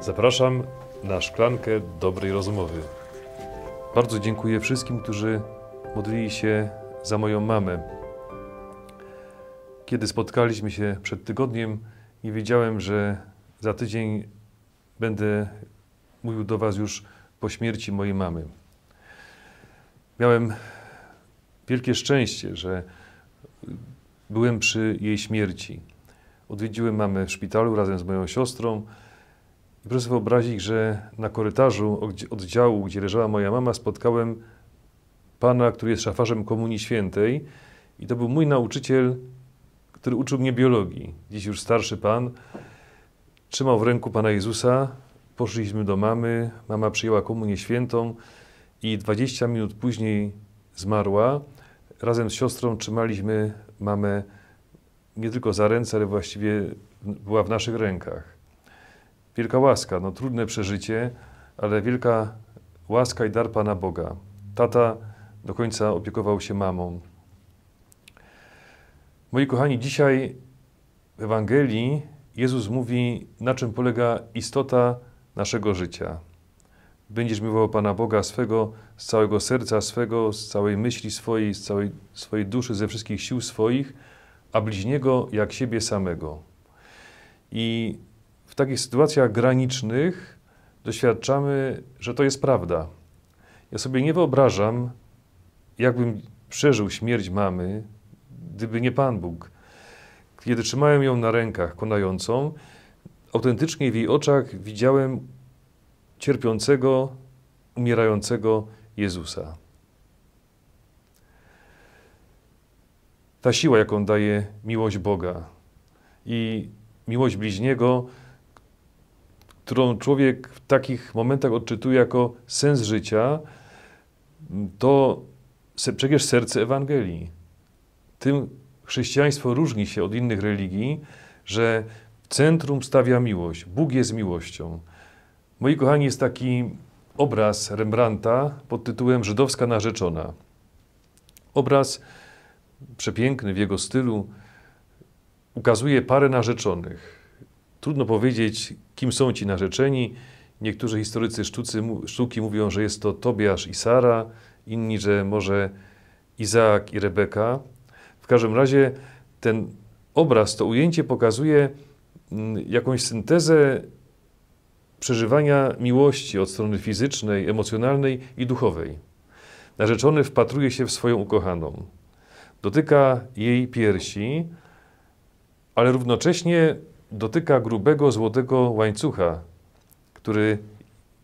Zapraszam na szklankę dobrej rozmowy. Bardzo dziękuję wszystkim, którzy modlili się za moją mamę. Kiedy spotkaliśmy się przed tygodniem, nie wiedziałem, że za tydzień będę mówił do Was już po śmierci mojej mamy. Miałem wielkie szczęście, że byłem przy jej śmierci. Odwiedziłem mamę w szpitalu razem z moją siostrą. Proszę sobie wyobrazić, że na korytarzu oddziału, gdzie leżała moja mama, spotkałem pana, który jest szafarzem Komunii Świętej i to był mój nauczyciel, który uczył mnie biologii. Dziś już starszy pan trzymał w ręku Pana Jezusa. Poszliśmy do mamy, mama przyjęła komunię świętą i 20 minut później zmarła. Razem z siostrą trzymaliśmy mamę nie tylko za ręce, ale właściwie była w naszych rękach. Wielka łaska, no trudne przeżycie, ale wielka łaska i dar Pana Boga. Tata do końca opiekował się mamą. Moi kochani, dzisiaj w Ewangelii Jezus mówi, na czym polega istota naszego życia. Będziesz miłował Pana Boga swego z całego serca swego, z całej myśli swojej, z całej swojej duszy, ze wszystkich sił swoich, a bliźniego jak siebie samego. I takich sytuacjach granicznych doświadczamy, że to jest prawda. Ja sobie nie wyobrażam, jakbym przeżył śmierć mamy, gdyby nie Pan Bóg. Kiedy trzymałem ją na rękach konającą, autentycznie w jej oczach widziałem cierpiącego, umierającego Jezusa. Ta siła, jaką daje miłość Boga i miłość bliźniego, którą człowiek w takich momentach odczytuje jako sens życia, to przecież serce Ewangelii. Tym chrześcijaństwo różni się od innych religii, że centrum stawia miłość. Bóg jest miłością. Moi kochani, jest taki obraz Rembrandta pod tytułem Żydowska narzeczona. Obraz przepiękny w jego stylu ukazuje parę narzeczonych Trudno powiedzieć, kim są ci narzeczeni. Niektórzy historycy sztucy, sztuki mówią, że jest to Tobiasz i Sara, inni, że może Izaak i Rebeka. W każdym razie ten obraz, to ujęcie pokazuje mm, jakąś syntezę przeżywania miłości od strony fizycznej, emocjonalnej i duchowej. Narzeczony wpatruje się w swoją ukochaną, dotyka jej piersi, ale równocześnie dotyka grubego złotego łańcucha, który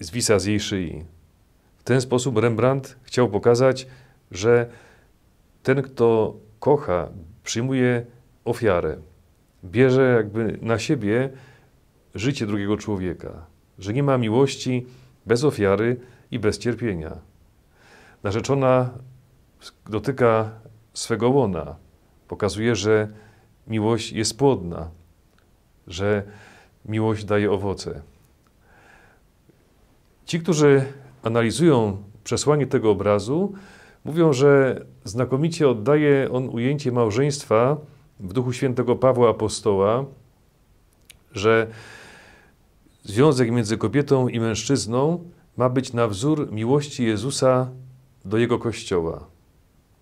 zwisa z jej szyi. W ten sposób Rembrandt chciał pokazać, że ten, kto kocha, przyjmuje ofiarę, bierze jakby na siebie życie drugiego człowieka, że nie ma miłości bez ofiary i bez cierpienia. Narzeczona dotyka swego łona, pokazuje, że miłość jest płodna, że miłość daje owoce. Ci, którzy analizują przesłanie tego obrazu, mówią, że znakomicie oddaje on ujęcie małżeństwa w duchu świętego Pawła Apostoła, że związek między kobietą i mężczyzną ma być na wzór miłości Jezusa do jego kościoła.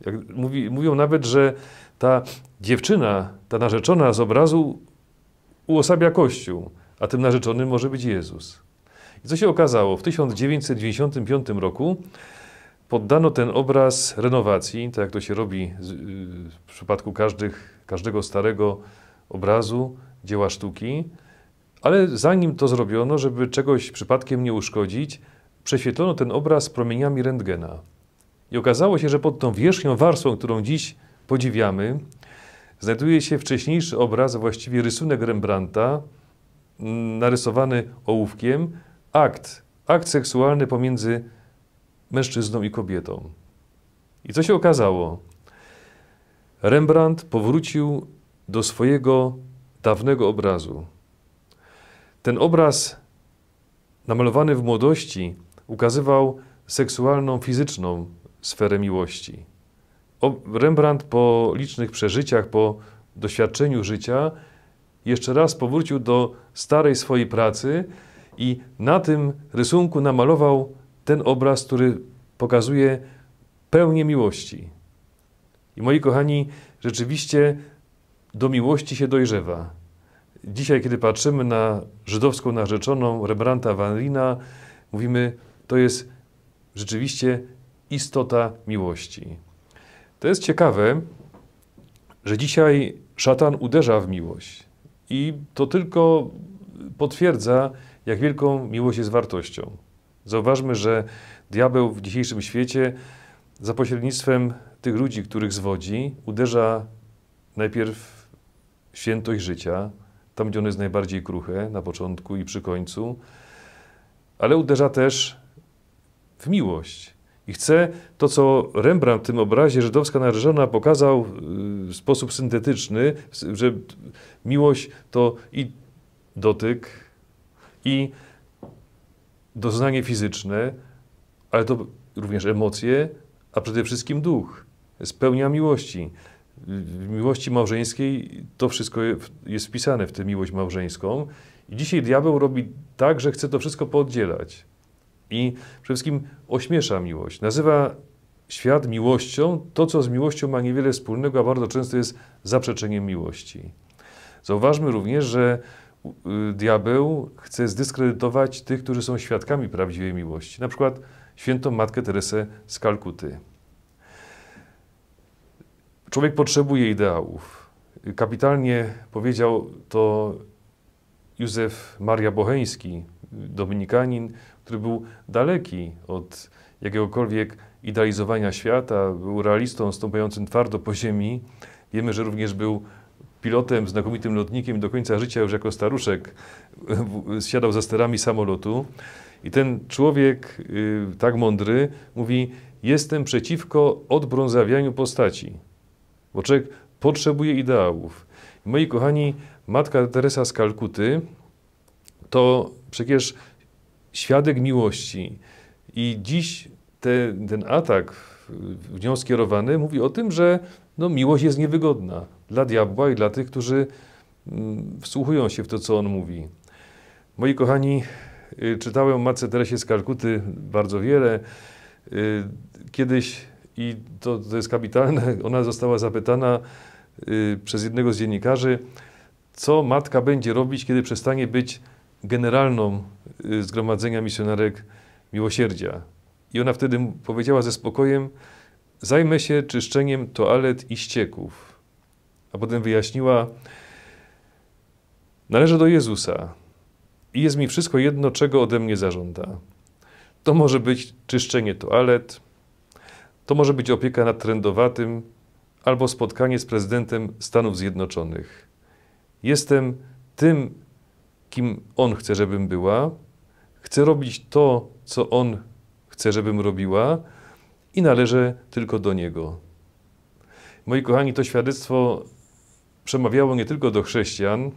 Jak mówi, mówią nawet, że ta dziewczyna, ta narzeczona z obrazu uosabia Kościół, a tym narzeczonym może być Jezus. I co się okazało? W 1995 roku poddano ten obraz renowacji, tak jak to się robi y, w przypadku każdych, każdego starego obrazu, dzieła sztuki, ale zanim to zrobiono, żeby czegoś przypadkiem nie uszkodzić, prześwietlono ten obraz promieniami rentgena. I okazało się, że pod tą wierzchnią warstwą, którą dziś podziwiamy, znajduje się wcześniejszy obraz, właściwie rysunek Rembrandta, mm, narysowany ołówkiem, akt, akt seksualny pomiędzy mężczyzną i kobietą. I co się okazało? Rembrandt powrócił do swojego dawnego obrazu. Ten obraz, namalowany w młodości, ukazywał seksualną, fizyczną sferę miłości. Rembrandt po licznych przeżyciach, po doświadczeniu życia, jeszcze raz powrócił do starej swojej pracy i na tym rysunku namalował ten obraz, który pokazuje pełnię miłości. I moi kochani, rzeczywiście do miłości się dojrzewa. Dzisiaj, kiedy patrzymy na żydowską narzeczoną Rembrandta Van Rina, mówimy, to jest rzeczywiście istota miłości. To jest ciekawe, że dzisiaj szatan uderza w miłość i to tylko potwierdza, jak wielką miłość jest wartością. Zauważmy, że diabeł w dzisiejszym świecie za pośrednictwem tych ludzi, których zwodzi, uderza najpierw w świętość życia, tam gdzie ono jest najbardziej kruche, na początku i przy końcu, ale uderza też w miłość. I chcę to, co Rembrandt w tym obrazie żydowska narzeczona pokazał y, w sposób syntetyczny, że miłość to i dotyk, i doznanie fizyczne, ale to również emocje, a przede wszystkim duch. Spełnia miłości. W miłości małżeńskiej to wszystko jest wpisane w tę miłość małżeńską. I dzisiaj diabeł robi tak, że chce to wszystko pooddzielać. I przede wszystkim ośmiesza miłość. Nazywa świat miłością to, co z miłością ma niewiele wspólnego, a bardzo często jest zaprzeczeniem miłości. Zauważmy również, że y, diabeł chce zdyskredytować tych, którzy są świadkami prawdziwej miłości. Na przykład świętą Matkę Teresę z Kalkuty. Człowiek potrzebuje ideałów. Kapitalnie powiedział to Józef Maria Boheński, dominikanin, który był daleki od jakiegokolwiek idealizowania świata, był realistą stąpającym twardo po ziemi. Wiemy, że również był pilotem, znakomitym lotnikiem do końca życia już jako staruszek siadał za sterami samolotu. I ten człowiek, yy, tak mądry, mówi: Jestem przeciwko odbrązawianiu postaci, bo człowiek potrzebuje ideałów. Moi kochani, matka Teresa z Kalkuty to przecież świadek miłości. I dziś te, ten atak w nią skierowany mówi o tym, że no, miłość jest niewygodna dla diabła i dla tych, którzy mm, wsłuchują się w to, co on mówi. Moi kochani, y, czytałem Matce Teresie z Kalkuty bardzo wiele. Y, kiedyś, i to, to jest kapitalne, ona została zapytana y, przez jednego z dziennikarzy, co matka będzie robić, kiedy przestanie być generalną Y, zgromadzenia Misjonarek Miłosierdzia. I ona wtedy powiedziała ze spokojem: Zajmę się czyszczeniem toalet i ścieków. A potem wyjaśniła: Należę do Jezusa i jest mi wszystko jedno, czego ode mnie zażąda. To może być czyszczenie toalet, to może być opieka nad trendowatym albo spotkanie z prezydentem Stanów Zjednoczonych. Jestem tym, kim On chce, żebym była, Chcę robić to, co On chce, żebym robiła i należę tylko do Niego. Moi kochani, to świadectwo przemawiało nie tylko do chrześcijan.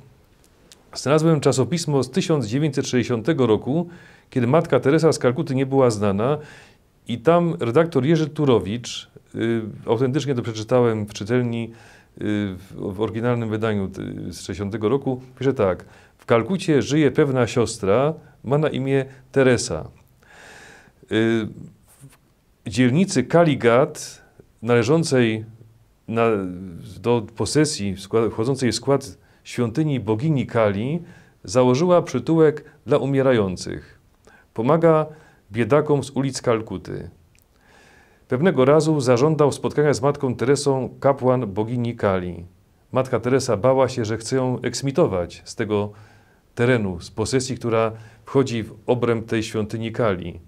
Znalazłem czasopismo z 1960 roku, kiedy matka Teresa z Kalkuty nie była znana i tam redaktor Jerzy Turowicz, y, autentycznie to przeczytałem w czytelni y, w, w oryginalnym wydaniu y, z 60 roku, pisze tak – Kalkucie żyje pewna siostra, ma na imię Teresa. Y, w dzielnicy Kaligat, należącej na, do posesji, wchodzącej w skład świątyni bogini Kali, założyła przytułek dla umierających. Pomaga biedakom z ulic Kalkuty. Pewnego razu zażądał spotkania z matką Teresą kapłan bogini Kali. Matka Teresa bała się, że chce ją eksmitować z tego terenu, z posesji, która wchodzi w obręb tej świątyni Kali.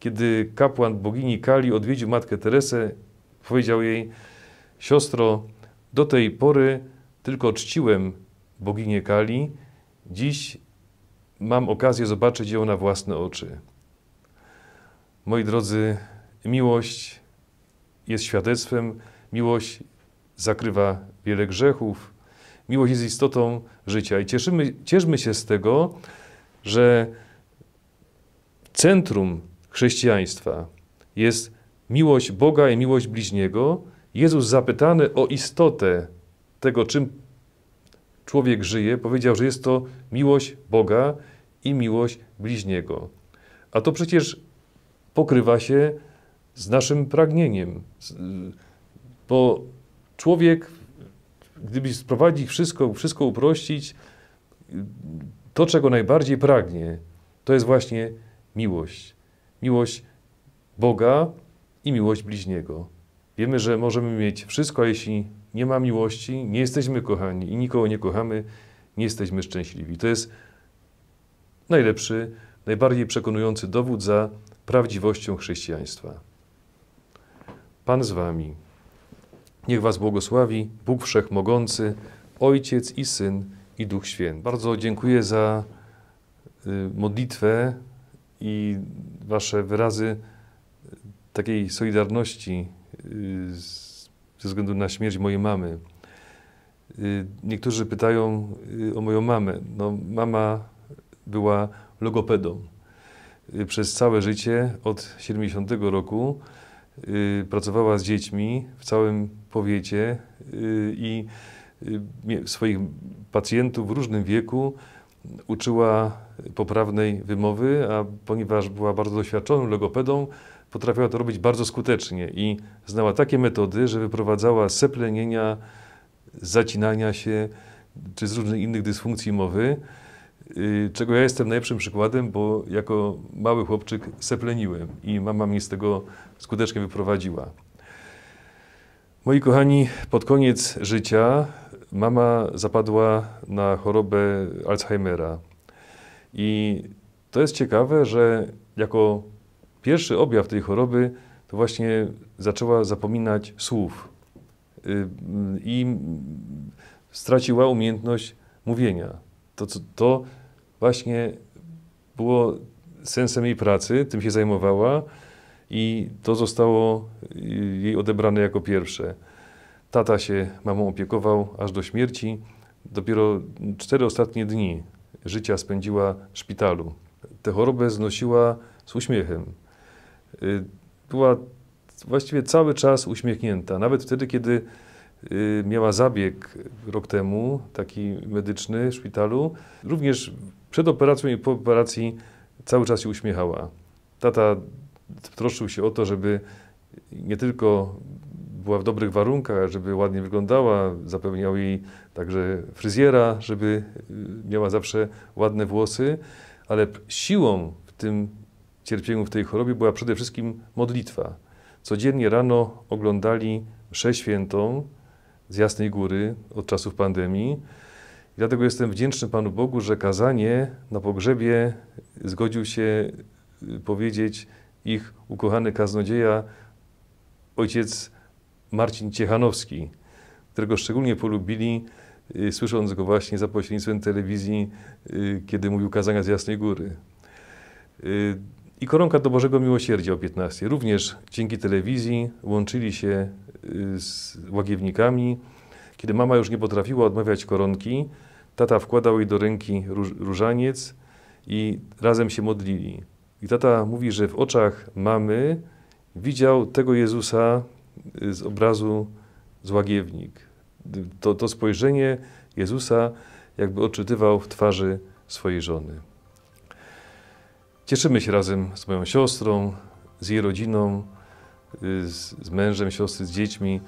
Kiedy kapłan bogini Kali odwiedził matkę Teresę, powiedział jej: Siostro, do tej pory tylko czciłem boginię Kali, dziś mam okazję zobaczyć ją na własne oczy. Moi drodzy, miłość jest świadectwem, miłość zakrywa wiele grzechów, Miłość jest istotą życia i cieszymy, cieszmy się z tego, że centrum chrześcijaństwa jest miłość Boga i miłość bliźniego. Jezus zapytany o istotę tego, czym człowiek żyje, powiedział, że jest to miłość Boga i miłość bliźniego. A to przecież pokrywa się z naszym pragnieniem, bo człowiek gdybyś sprowadzić wszystko, wszystko uprościć, to czego najbardziej pragnie, to jest właśnie miłość. Miłość Boga i miłość bliźniego. Wiemy, że możemy mieć wszystko, a jeśli nie ma miłości, nie jesteśmy kochani i nikogo nie kochamy, nie jesteśmy szczęśliwi. To jest najlepszy, najbardziej przekonujący dowód za prawdziwością chrześcijaństwa. Pan z Wami. Niech Was błogosławi Bóg Wszechmogący, Ojciec i Syn i Duch Święty. Bardzo dziękuję za y, modlitwę i Wasze wyrazy y, takiej solidarności y, ze względu na śmierć mojej mamy. Niektórzy pytają o moją mamę. No, mama była logopedą. Przez całe życie od 70 roku Y, pracowała z dziećmi w całym powiecie y, i y, swoich pacjentów w różnym wieku uczyła poprawnej wymowy, a ponieważ była bardzo doświadczoną logopedą, potrafiła to robić bardzo skutecznie i znała takie metody, że wyprowadzała seplenienia, zacinania się czy z różnych innych dysfunkcji mowy. Y, czego ja jestem najlepszym przykładem, bo jako mały chłopczyk sepleniłem i mama mnie z tego skutecznie wyprowadziła. Moi kochani, pod koniec życia mama zapadła na chorobę Alzheimera. I to jest ciekawe, że jako pierwszy objaw tej choroby to właśnie zaczęła zapominać słów y, y, i straciła umiejętność mówienia to, to, to właśnie było sensem jej pracy, tym się zajmowała i to zostało y, jej odebrane jako pierwsze. Tata się mamą opiekował aż do śmierci. Dopiero cztery ostatnie dni życia spędziła w szpitalu. Tę chorobę znosiła z uśmiechem. Y, była właściwie cały czas uśmiechnięta, nawet wtedy, kiedy Y, miała zabieg rok temu, taki medyczny w szpitalu. Również przed operacją i po operacji cały czas się uśmiechała. Tata troszczył się o to, żeby nie tylko była w dobrych warunkach, żeby ładnie wyglądała, zapewniał jej także fryzjera, żeby y, miała zawsze ładne włosy, ale siłą w tym cierpieniu, w tej chorobie była przede wszystkim modlitwa. Codziennie rano oglądali mszę świętą, z Jasnej Góry od czasów pandemii. I dlatego jestem wdzięczny Panu Bogu, że kazanie na pogrzebie zgodził się y, powiedzieć ich ukochany kaznodzieja, ojciec Marcin Ciechanowski, którego szczególnie polubili, y, słysząc go właśnie za pośrednictwem telewizji, y, kiedy mówił kazania z Jasnej Góry. I koronka do Bożego Miłosierdzia o 15. Również dzięki telewizji łączyli się y, z łagiewnikami. Kiedy mama już nie potrafiła odmawiać koronki, tata wkładał jej do ręki różaniec i razem się modlili. I tata mówi, że w oczach mamy widział tego Jezusa y, z obrazu z łagiewnik. To, to spojrzenie Jezusa jakby odczytywał w twarzy swojej żony. Cieszymy się razem z moją siostrą, z jej rodziną, y, z, z mężem siostry, z dziećmi,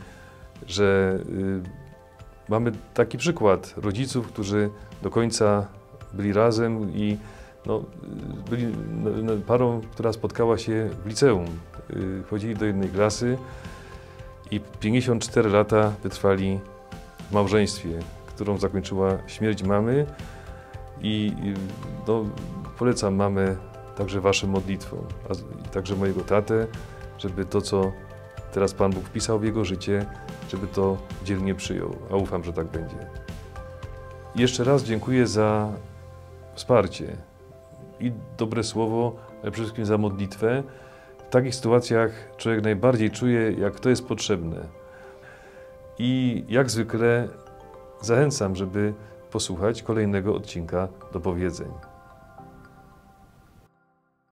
że y, mamy taki przykład rodziców, którzy do końca byli razem i no, y, byli no, no, parą, która spotkała się w liceum. Chodzili do jednej klasy i 54 lata wytrwali w małżeństwie, którą zakończyła śmierć mamy i no, polecam mamy także Waszą modlitwą, a także mojego taty, żeby to, co teraz Pan Bóg wpisał w jego życie, żeby to dzielnie przyjął, a ufam, że tak będzie. I jeszcze raz dziękuję za wsparcie i dobre słowo, ale przede wszystkim za modlitwę. W takich sytuacjach człowiek najbardziej czuje, jak to jest potrzebne. I jak zwykle zachęcam, żeby posłuchać kolejnego odcinka do powiedzeń.